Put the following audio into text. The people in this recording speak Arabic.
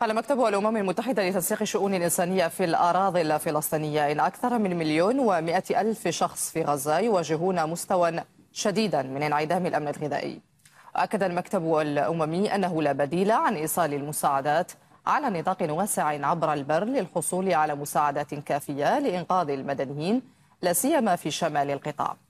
قال مكتب الأمم المتحدة لتنسيق الشؤون الإنسانية في الأراضي الفلسطينية إن أكثر من مليون ومائة ألف شخص في غزة يواجهون مستوى شديدا من انعدام الأمن الغذائي أكد المكتب الأممي أنه لا بديل عن إيصال المساعدات على نطاق واسع عبر البر للحصول على مساعدات كافية لإنقاذ المدنيين لا سيما في شمال القطاع